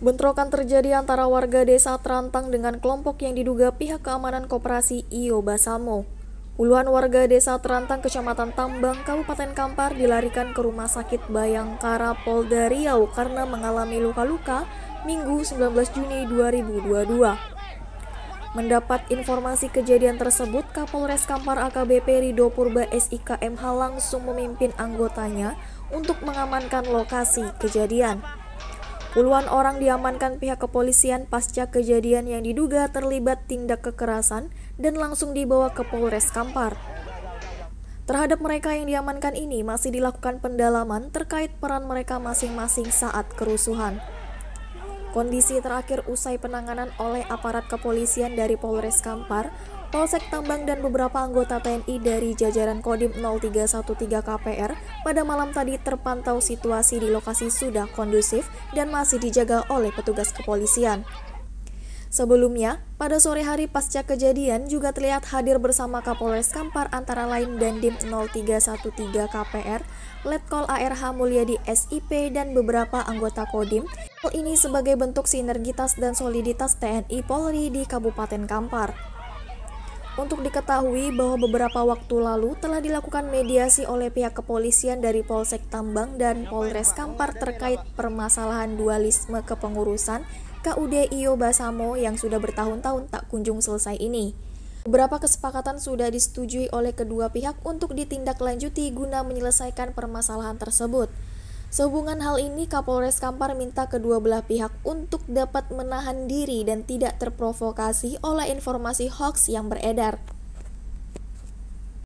Bentrokan terjadi antara warga desa Terantang dengan kelompok yang diduga pihak keamanan koperasi Iyo Basamo. Puluhan warga desa Terantang Kecamatan Tambang, Kabupaten Kampar dilarikan ke Rumah Sakit Bayangkara Polda Riau karena mengalami luka-luka Minggu 19 Juni 2022. Mendapat informasi kejadian tersebut, Kapolres Kampar AKBP Rido Purba SIKMH langsung memimpin anggotanya untuk mengamankan lokasi kejadian. Puluhan orang diamankan pihak kepolisian pasca kejadian yang diduga terlibat tindak kekerasan dan langsung dibawa ke Polres Kampar. Terhadap mereka yang diamankan ini masih dilakukan pendalaman terkait peran mereka masing-masing saat kerusuhan. Kondisi terakhir usai penanganan oleh aparat kepolisian dari Polres Kampar, Polsek Tambang dan beberapa anggota TNI dari jajaran Kodim 0313 KPR pada malam tadi terpantau situasi di lokasi sudah kondusif dan masih dijaga oleh petugas kepolisian. Sebelumnya, pada sore hari pasca kejadian juga terlihat hadir bersama Kapolres Kampar antara lain Dandim 0313 KPR, Letkol ARH Mulyadi SIP, dan beberapa anggota Kodim. Hal ini sebagai bentuk sinergitas dan soliditas TNI Polri di Kabupaten Kampar untuk diketahui bahwa beberapa waktu lalu telah dilakukan mediasi oleh pihak kepolisian dari Polsek Tambang dan Polres Kampar terkait permasalahan dualisme kepengurusan KUD Iyo Basamo yang sudah bertahun-tahun tak kunjung selesai ini. Beberapa kesepakatan sudah disetujui oleh kedua pihak untuk ditindaklanjuti guna menyelesaikan permasalahan tersebut. Sehubungan hal ini, Kapolres Kampar minta kedua belah pihak untuk dapat menahan diri dan tidak terprovokasi oleh informasi hoax yang beredar.